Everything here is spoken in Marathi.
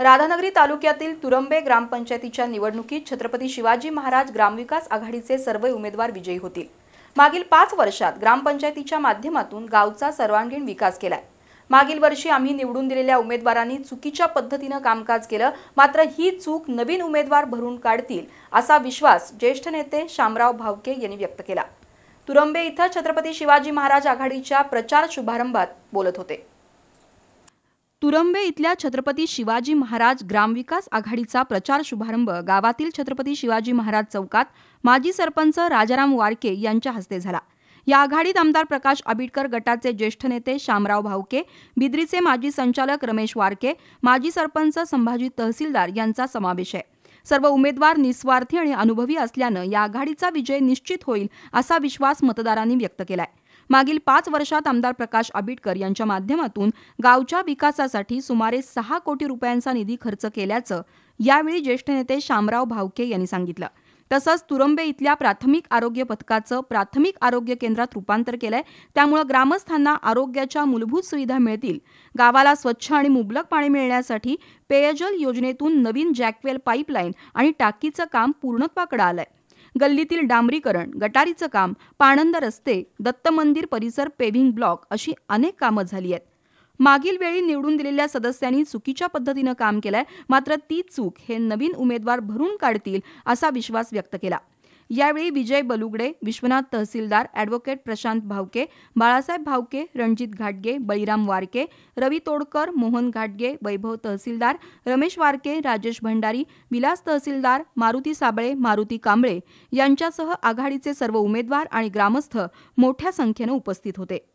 राधानगरी तालुक्यातील तुरंबे ग्रामपंचायतीच्या निवडणुकीत छत्रपती शिवाजी महाराज ग्रामविकास आघाडीचे सर्व उमेदवार विजयी होतील मागील पाच वर्षात ग्रामपंचायतीच्या माध्यमातून गावचा सर्वांगीण विकास केलाय मागील वर्षी आम्ही निवडून दिलेल्या उमेदवारांनी चुकीच्या पद्धतीनं कामकाज केलं मात्र ही चूक नवीन उमेदवार भरून काढतील असा विश्वास ज्येष्ठ नेते शामराव भावके यांनी व्यक्त केला तुरंबे इथं छत्रपती शिवाजी महाराज आघाडीच्या प्रचार शुभारंभात बोलत होते तुरंबे इथल्या छत्रपती शिवाजी महाराज ग्रामविकास आघाडीचा प्रचार शुभारंभ गावातील छत्रपती शिवाजी महाराज चौकात माजी सरपंच राजाराम वारके यांच्या हस्ते झाला या आघाडीत आमदार प्रकाश आबिटकर गटाचे ज्येष्ठ नेते शामराव भावके बिद्रीचे माजी संचालक रमेश वारके माजी सरपंच संभाजी तहसीलदार यांचा समावेश आहे सर्व उमेदवार निस्वार्थी आणि अनुभवी असल्यानं या आघाडीचा विजय निश्चित होईल असा विश्वास मतदारांनी व्यक्त केला आहे मागील पाच वर्षात आमदार प्रकाश आबिटकर यांच्या माध्यमातून गावच्या विकासासाठी सुमारे सहा कोटी रुपयांचा निधी खर्च केल्याचं यावेळी ज्येष्ठ नेते शामराव भावके यांनी सांगितलं तसंच तुरंबे इथल्या प्राथमिक आरोग्य पथकाचं प्राथमिक आरोग्य केंद्रात रूपांतर केलंय त्यामुळे ग्रामस्थांना आरोग्याच्या मूलभूत सुविधा मिळतील गावाला स्वच्छ आणि मुबलक पाणी मिळण्यासाठी पेयजल योजनेतून नवीन जॅकवेल पाईपलाईन आणि टाकीचं काम पूर्णत्वाकडे आलंय गल्लीतील डांबरीकरण गटारीचं काम पाणंद रस्ते दत्त मंदिर परिसर पेव्हिंग ब्लॉक अशी अनेक कामं झाली आहेत मागील वेळी निवडून दिलेल्या सदस्यांनी चुकीच्या पद्धतीनं काम केलंय मात्र ती चूक हे नवीन उमेदवार भरून काढतील असा विश्वास व्यक्त केला यावेळी विजय बलुगडे विश्वनाथ तहसीलदार ॲडव्होकेट प्रशांत भावके बाळासाहेब भावके रणजित घाटगे बळीराम वारके रवी तोडकर मोहन घाटगे वैभव तहसीलदार रमेश वारके राजेश भंडारी विलास तहसीलदार मारुती साबळे मारुती कांबळे यांच्यासह आघाडीचे सर्व उमेदवार आणि ग्रामस्थ मोठ्या संख्येनं उपस्थित होते